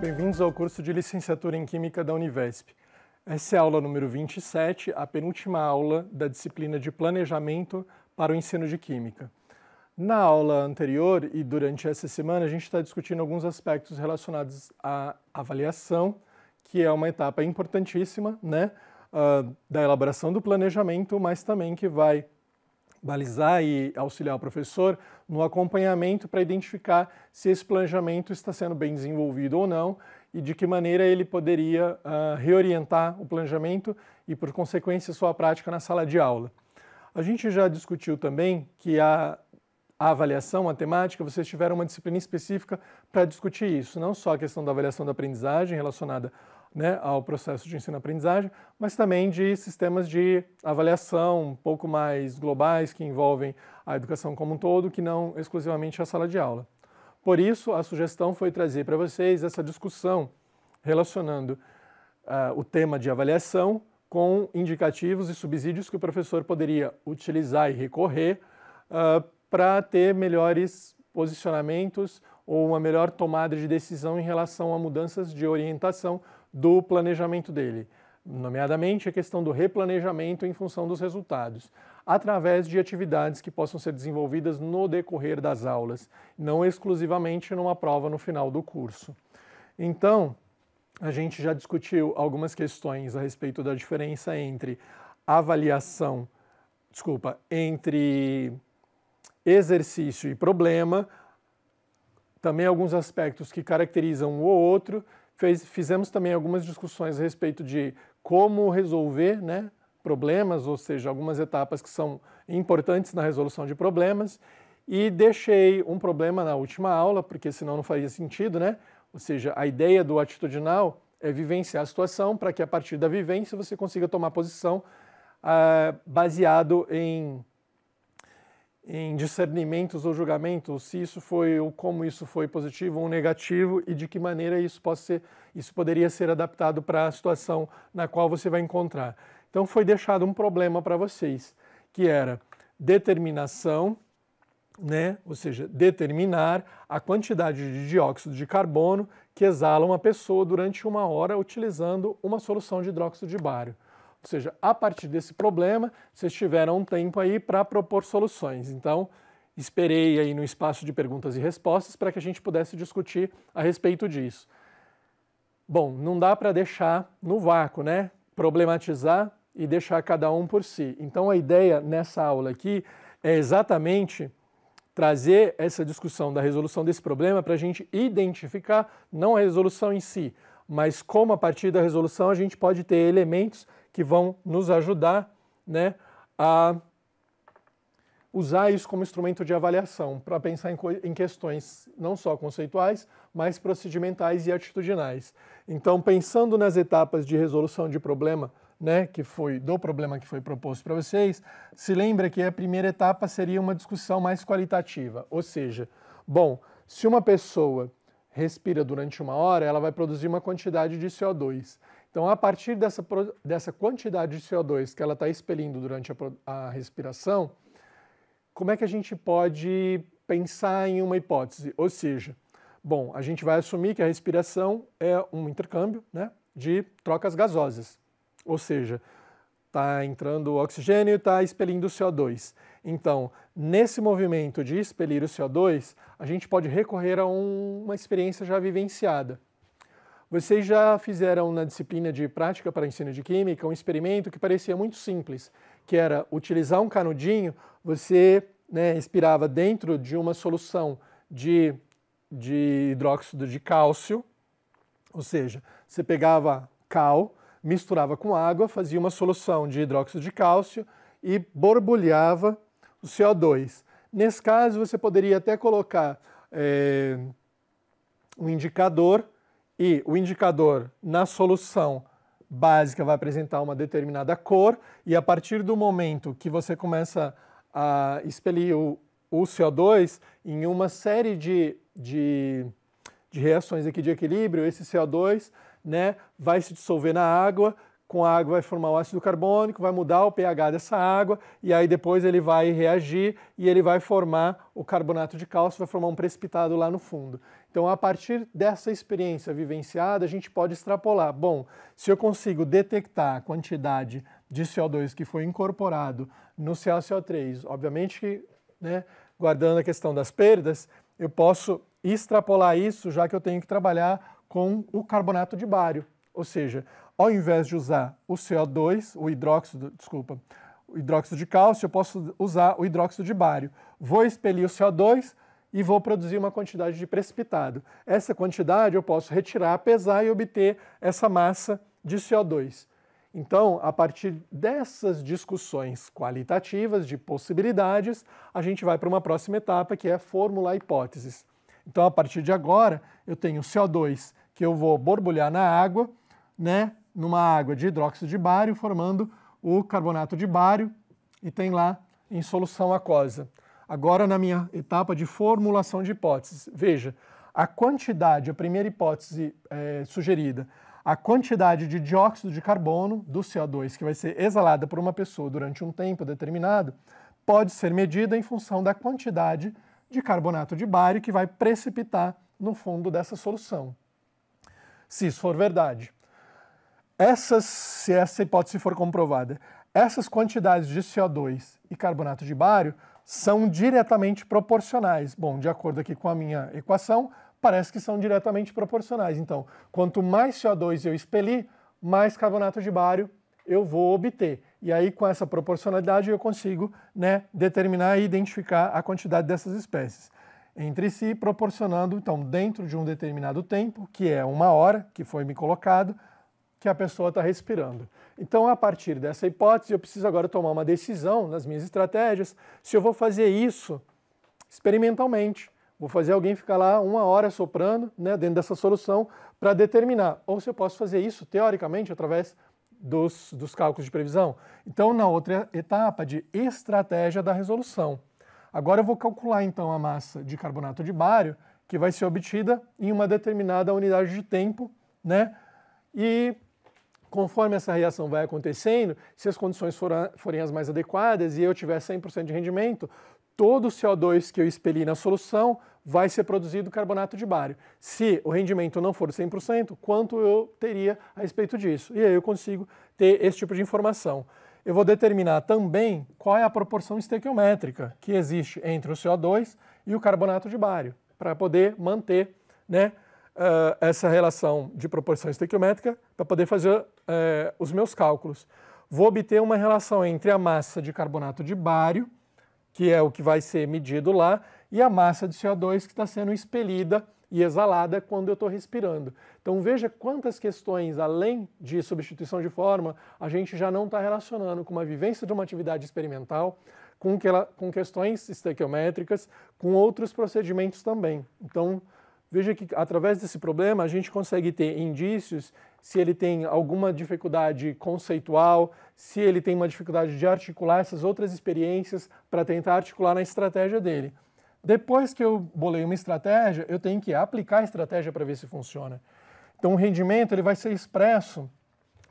Bem-vindos ao curso de Licenciatura em Química da Univesp. Essa é a aula número 27, a penúltima aula da disciplina de Planejamento para o Ensino de Química. Na aula anterior e durante essa semana, a gente está discutindo alguns aspectos relacionados à avaliação, que é uma etapa importantíssima né, uh, da elaboração do planejamento, mas também que vai balizar e auxiliar o professor no acompanhamento para identificar se esse planejamento está sendo bem desenvolvido ou não e de que maneira ele poderia uh, reorientar o planejamento e, por consequência, sua prática na sala de aula. A gente já discutiu também que a, a avaliação, a temática, vocês tiveram uma disciplina específica para discutir isso, não só a questão da avaliação da aprendizagem relacionada né, ao processo de ensino-aprendizagem, mas também de sistemas de avaliação um pouco mais globais que envolvem a educação como um todo, que não exclusivamente a sala de aula. Por isso, a sugestão foi trazer para vocês essa discussão relacionando uh, o tema de avaliação com indicativos e subsídios que o professor poderia utilizar e recorrer uh, para ter melhores posicionamentos ou uma melhor tomada de decisão em relação a mudanças de orientação do planejamento dele, nomeadamente a questão do replanejamento em função dos resultados, através de atividades que possam ser desenvolvidas no decorrer das aulas, não exclusivamente numa prova no final do curso. Então, a gente já discutiu algumas questões a respeito da diferença entre avaliação, desculpa, entre exercício e problema, também alguns aspectos que caracterizam um ou outro, Fez, fizemos também algumas discussões a respeito de como resolver né, problemas, ou seja, algumas etapas que são importantes na resolução de problemas. E deixei um problema na última aula, porque senão não faria sentido, né? Ou seja, a ideia do atitudinal é vivenciar a situação para que a partir da vivência você consiga tomar posição ah, baseado em em discernimentos ou julgamentos, se isso foi ou como isso foi positivo ou negativo e de que maneira isso, pode ser, isso poderia ser adaptado para a situação na qual você vai encontrar. Então foi deixado um problema para vocês, que era determinação, né? ou seja, determinar a quantidade de dióxido de carbono que exala uma pessoa durante uma hora utilizando uma solução de hidróxido de bário. Ou seja, a partir desse problema, vocês tiveram um tempo aí para propor soluções. Então, esperei aí no espaço de perguntas e respostas para que a gente pudesse discutir a respeito disso. Bom, não dá para deixar no vácuo, né? Problematizar e deixar cada um por si. Então, a ideia nessa aula aqui é exatamente trazer essa discussão da resolução desse problema para a gente identificar não a resolução em si, mas como a partir da resolução a gente pode ter elementos que vão nos ajudar né, a usar isso como instrumento de avaliação para pensar em, em, questões não só conceituais, mas procedimentais e atitudinais. Então, pensando nas etapas de resolução de problema, né, que foi do problema que foi proposto para vocês, se lembra que a primeira etapa seria uma discussão mais qualitativa, ou seja, bom, se uma pessoa respira durante uma hora, ela vai produzir uma quantidade de CO2. Então, a partir dessa, dessa quantidade de CO2 que ela está expelindo durante a, a respiração, como é que a gente pode pensar em uma hipótese? Ou seja, bom, a gente vai assumir que a respiração é um intercâmbio né, de trocas gasosas. Ou seja, está entrando oxigênio e está expelindo CO2. Então, nesse movimento de expelir o CO2, a gente pode recorrer a um, uma experiência já vivenciada. Vocês já fizeram na disciplina de prática para ensino de química um experimento que parecia muito simples, que era utilizar um canudinho, você né, dentro de uma solução de, de hidróxido de cálcio, ou seja, você pegava cal, misturava com água, fazia uma solução de hidróxido de cálcio e borbulhava o CO2. Nesse caso, você poderia até colocar é, um indicador e o indicador na solução básica vai apresentar uma determinada cor e a partir do momento que você começa a expelir o, o CO2 em uma série de, de, de reações aqui de equilíbrio, esse CO2 né, vai se dissolver na água com a água vai formar o ácido carbônico, vai mudar o pH dessa água e aí depois ele vai reagir e ele vai formar o carbonato de cálcio, vai formar um precipitado lá no fundo. Então, a partir dessa experiência vivenciada, a gente pode extrapolar. Bom, se eu consigo detectar a quantidade de CO2 que foi incorporado no CaCO3, obviamente que, né, guardando a questão das perdas, eu posso extrapolar isso, já que eu tenho que trabalhar com o carbonato de bário. Ou seja, ao invés de usar o CO2, o hidróxido, desculpa, o hidróxido de cálcio, eu posso usar o hidróxido de bário. Vou expelir o CO2 e vou produzir uma quantidade de precipitado. Essa quantidade eu posso retirar, pesar e obter essa massa de CO2. Então, a partir dessas discussões qualitativas de possibilidades, a gente vai para uma próxima etapa que é formular hipóteses. Então, a partir de agora, eu tenho CO2 que eu vou borbulhar na água, né? numa água de hidróxido de bário, formando o carbonato de bário e tem lá em solução aquosa. Agora, na minha etapa de formulação de hipóteses, veja, a quantidade, a primeira hipótese é, sugerida, a quantidade de dióxido de carbono do CO2 que vai ser exalada por uma pessoa durante um tempo determinado pode ser medida em função da quantidade de carbonato de bário que vai precipitar no fundo dessa solução. Se isso for verdade. Essas, se essa hipótese for comprovada, essas quantidades de CO2 e carbonato de bário são diretamente proporcionais. Bom, de acordo aqui com a minha equação, parece que são diretamente proporcionais. Então, quanto mais CO2 eu expeli, mais carbonato de bário eu vou obter. E aí, com essa proporcionalidade, eu consigo né, determinar e identificar a quantidade dessas espécies entre si, proporcionando, então, dentro de um determinado tempo, que é uma hora, que foi me colocado, que a pessoa está respirando. Então, a partir dessa hipótese, eu preciso agora tomar uma decisão nas minhas estratégias se eu vou fazer isso experimentalmente. Vou fazer alguém ficar lá uma hora soprando né, dentro dessa solução para determinar. Ou se eu posso fazer isso teoricamente através dos, dos cálculos de previsão. Então, na outra etapa de estratégia da resolução. Agora eu vou calcular então a massa de carbonato de bário que vai ser obtida em uma determinada unidade de tempo, né? E conforme essa reação vai acontecendo, se as condições forem as mais adequadas e eu tiver 100% de rendimento, todo o CO2 que eu expeli na solução vai ser produzido carbonato de bário. Se o rendimento não for 100%, quanto eu teria a respeito disso? E aí eu consigo ter esse tipo de informação. Eu vou determinar também qual é a proporção estequiométrica que existe entre o CO2 e o carbonato de bário, para poder manter né, uh, essa relação de proporção estequiométrica para poder fazer uh, os meus cálculos. Vou obter uma relação entre a massa de carbonato de bário, que é o que vai ser medido lá, e a massa de CO2 que está sendo expelida e exalada quando eu estou respirando. Então veja quantas questões, além de substituição de forma, a gente já não está relacionando com uma vivência de uma atividade experimental, com, que ela, com questões estequiométricas, com outros procedimentos também. Então, Veja que através desse problema a gente consegue ter indícios se ele tem alguma dificuldade conceitual, se ele tem uma dificuldade de articular essas outras experiências para tentar articular na estratégia dele. Depois que eu bolei uma estratégia, eu tenho que aplicar a estratégia para ver se funciona. Então, o rendimento ele vai ser expresso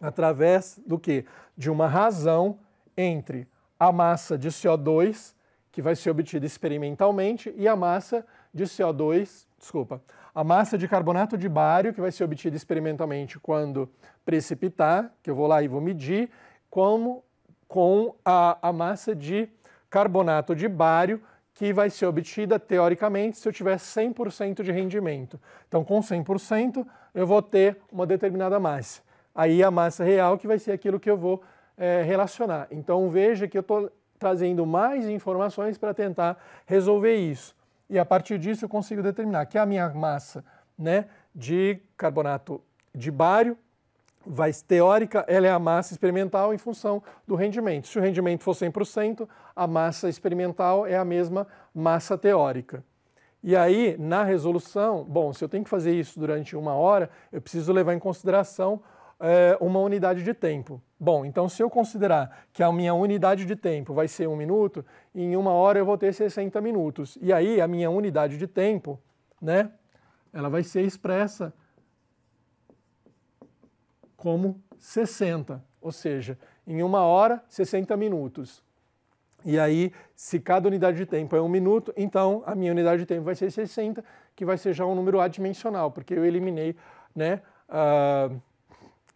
através do que? De uma razão entre a massa de CO2 que vai ser obtida experimentalmente e a massa de de CO2, desculpa, a massa de carbonato de bário que vai ser obtida experimentalmente quando precipitar, que eu vou lá e vou medir, como com a, a massa de carbonato de bário que vai ser obtida teoricamente se eu tiver 100% de rendimento. Então, com 100%, eu vou ter uma determinada massa. Aí a massa real que vai ser aquilo que eu vou é, relacionar. Então, veja que eu estou trazendo mais informações para tentar resolver isso e a partir disso eu consigo determinar que a minha massa né, de carbonato de bário vai teórica, ela é a massa experimental em função do rendimento. Se o rendimento for 100%, a massa experimental é a mesma massa teórica. E aí, na resolução, bom, se eu tenho que fazer isso durante uma hora, eu preciso levar em consideração é, uma unidade de tempo. Bom, então se eu considerar que a minha unidade de tempo vai ser um minuto, em uma hora eu vou ter 60 minutos. E aí a minha unidade de tempo, né, ela vai ser expressa como 60, ou seja, em uma hora, 60 minutos. E aí, se cada unidade de tempo é um minuto, então a minha unidade de tempo vai ser 60, que vai ser já um número adimensional, porque eu eliminei né, uh,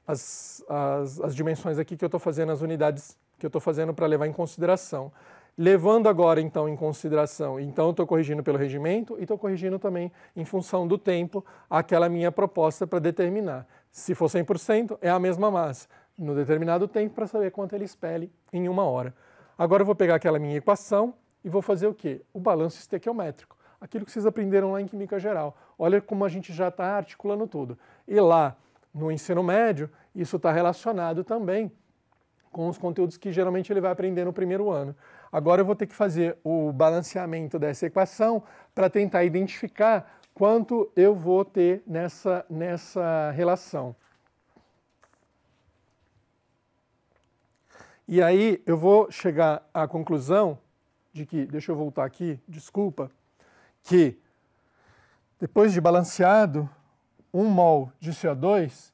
as, as, as dimensões aqui que eu estou fazendo, as unidades que eu estou fazendo para levar em consideração. Levando agora, então, em consideração, então estou corrigindo pelo regimento e estou corrigindo também em função do tempo aquela minha proposta para determinar. Se for 100%, é a mesma massa, no determinado tempo, para saber quanto ele expele em uma hora. Agora eu vou pegar aquela minha equação e vou fazer o quê? O balanço estequiométrico. Aquilo que vocês aprenderam lá em Química Geral. Olha como a gente já está articulando tudo. E lá, no ensino médio, isso está relacionado também com os conteúdos que geralmente ele vai aprender no primeiro ano. Agora eu vou ter que fazer o balanceamento dessa equação para tentar identificar quanto eu vou ter nessa, nessa relação. E aí eu vou chegar à conclusão de que, deixa eu voltar aqui, desculpa, que depois de balanceado, 1 mol de CO2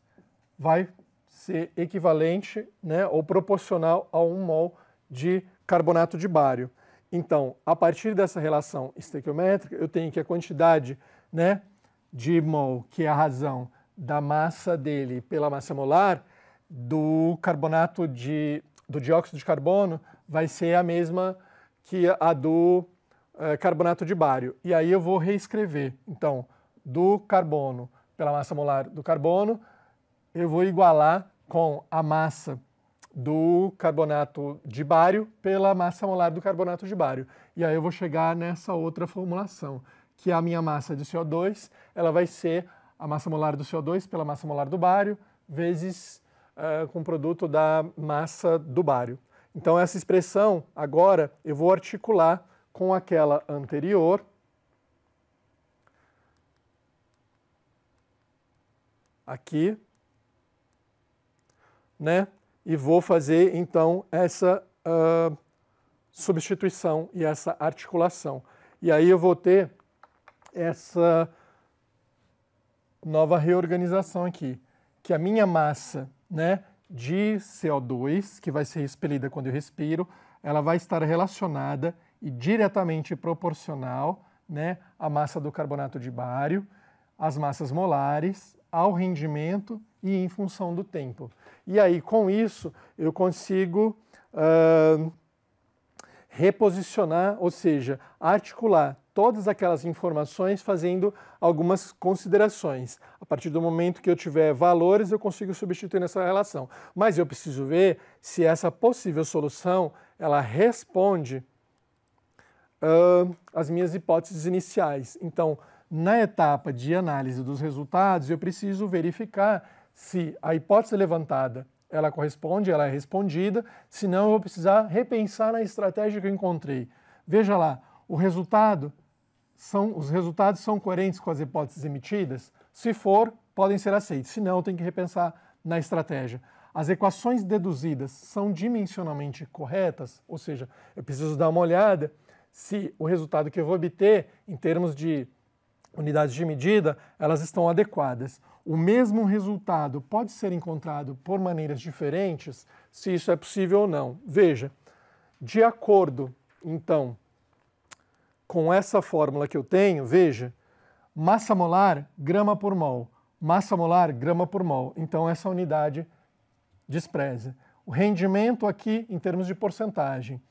vai ser equivalente né, ou proporcional a 1 mol de carbonato de bário. Então, a partir dessa relação estequiométrica, eu tenho que a quantidade né, de mol, que é a razão da massa dele pela massa molar, do carbonato de, do dióxido de carbono, vai ser a mesma que a do eh, carbonato de bário. E aí eu vou reescrever, então, do carbono pela massa molar do carbono, eu vou igualar com a massa do carbonato de bário pela massa molar do carbonato de bário. E aí eu vou chegar nessa outra formulação, que é a minha massa de CO2, ela vai ser a massa molar do CO2 pela massa molar do bário, vezes uh, com o produto da massa do bário. Então essa expressão, agora, eu vou articular com aquela anterior, aqui, né? E vou fazer então essa uh, substituição e essa articulação. E aí eu vou ter essa nova reorganização aqui, que a minha massa, né, de CO2, que vai ser expelida quando eu respiro, ela vai estar relacionada e diretamente proporcional, né, à massa do carbonato de bário, às massas molares ao rendimento e em função do tempo. E aí, com isso, eu consigo uh, reposicionar, ou seja, articular todas aquelas informações fazendo algumas considerações. A partir do momento que eu tiver valores, eu consigo substituir nessa relação. Mas eu preciso ver se essa possível solução ela responde uh, às minhas hipóteses iniciais. Então, na etapa de análise dos resultados, eu preciso verificar se a hipótese levantada ela corresponde, ela é respondida, senão eu vou precisar repensar na estratégia que eu encontrei. Veja lá, o resultado são, os resultados são coerentes com as hipóteses emitidas? Se for, podem ser aceitos, se não, tem que repensar na estratégia. As equações deduzidas são dimensionalmente corretas, ou seja, eu preciso dar uma olhada se o resultado que eu vou obter em termos de unidades de medida, elas estão adequadas. O mesmo resultado pode ser encontrado por maneiras diferentes, se isso é possível ou não. Veja, de acordo, então, com essa fórmula que eu tenho, veja, massa molar, grama por mol. Massa molar, grama por mol. Então, essa unidade despreza. O rendimento aqui, em termos de porcentagem,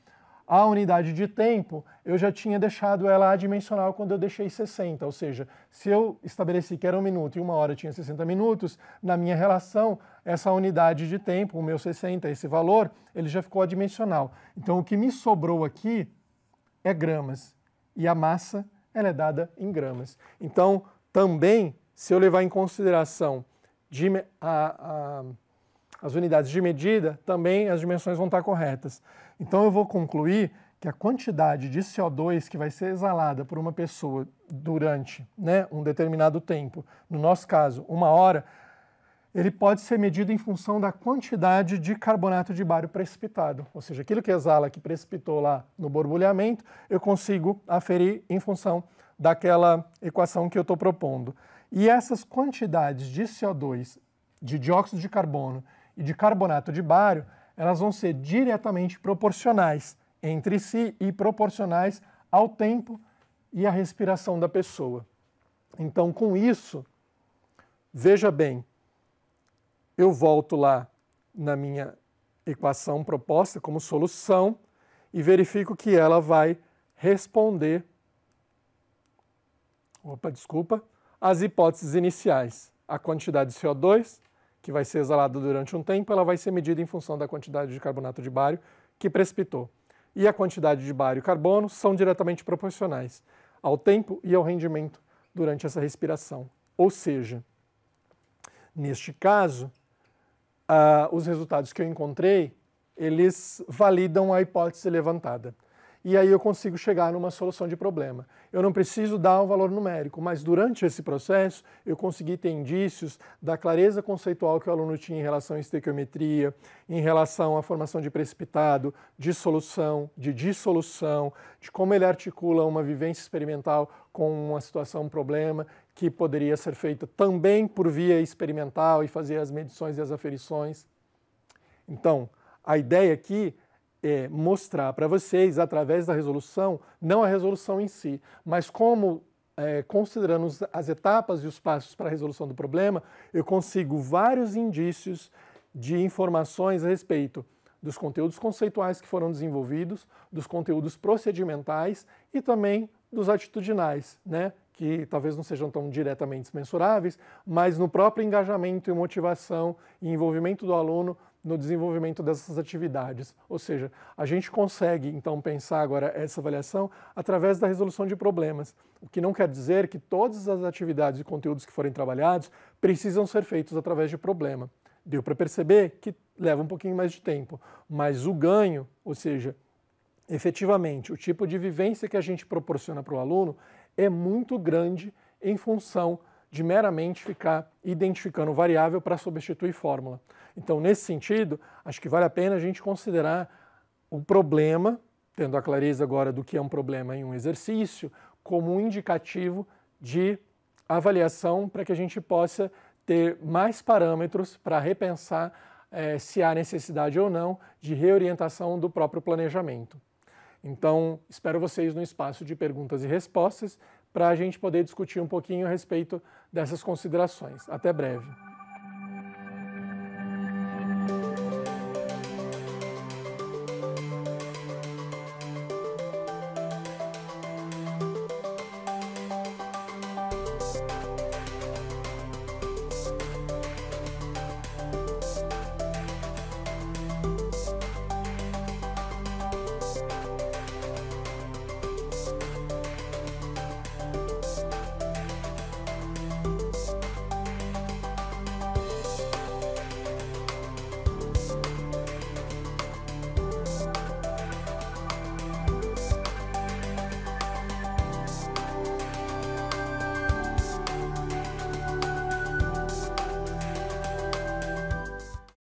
a unidade de tempo, eu já tinha deixado ela adimensional quando eu deixei 60, ou seja, se eu estabeleci que era um minuto e uma hora tinha 60 minutos, na minha relação, essa unidade de tempo, o meu 60, esse valor, ele já ficou adimensional. Então, o que me sobrou aqui é gramas, e a massa, ela é dada em gramas. Então, também, se eu levar em consideração de, a, a as unidades de medida, também as dimensões vão estar corretas. Então eu vou concluir que a quantidade de CO2 que vai ser exalada por uma pessoa durante né, um determinado tempo, no nosso caso, uma hora, ele pode ser medido em função da quantidade de carbonato de bário precipitado. Ou seja, aquilo que exala, que precipitou lá no borbulhamento, eu consigo aferir em função daquela equação que eu estou propondo. E essas quantidades de CO2, de dióxido de carbono e de carbonato de bário, elas vão ser diretamente proporcionais entre si e proporcionais ao tempo e à respiração da pessoa. Então, com isso, veja bem, eu volto lá na minha equação proposta como solução e verifico que ela vai responder. Opa, desculpa. As hipóteses iniciais, a quantidade de CO2 que vai ser exalada durante um tempo, ela vai ser medida em função da quantidade de carbonato de bário que precipitou. E a quantidade de bário e carbono são diretamente proporcionais ao tempo e ao rendimento durante essa respiração. Ou seja, neste caso, uh, os resultados que eu encontrei, eles validam a hipótese levantada e aí eu consigo chegar numa solução de problema. Eu não preciso dar um valor numérico, mas durante esse processo eu consegui ter indícios da clareza conceitual que o aluno tinha em relação à estequiometria, em relação à formação de precipitado, de solução, de dissolução, de como ele articula uma vivência experimental com uma situação, um problema que poderia ser feita também por via experimental e fazer as medições e as aferições. Então, a ideia aqui é, mostrar para vocês, através da resolução, não a resolução em si, mas como, é, considerando as etapas e os passos para a resolução do problema, eu consigo vários indícios de informações a respeito dos conteúdos conceituais que foram desenvolvidos, dos conteúdos procedimentais e também dos atitudinais, né? que talvez não sejam tão diretamente mensuráveis, mas no próprio engajamento e motivação e envolvimento do aluno no desenvolvimento dessas atividades. Ou seja, a gente consegue então pensar agora essa avaliação através da resolução de problemas, o que não quer dizer que todas as atividades e conteúdos que forem trabalhados precisam ser feitos através de problema. Deu para perceber que leva um pouquinho mais de tempo, mas o ganho, ou seja, efetivamente, o tipo de vivência que a gente proporciona para o aluno é muito grande em função de meramente ficar identificando variável para substituir fórmula. Então, nesse sentido, acho que vale a pena a gente considerar o problema, tendo a clareza agora do que é um problema em um exercício, como um indicativo de avaliação para que a gente possa ter mais parâmetros para repensar eh, se há necessidade ou não de reorientação do próprio planejamento. Então, espero vocês no espaço de perguntas e respostas para a gente poder discutir um pouquinho a respeito dessas considerações. Até breve.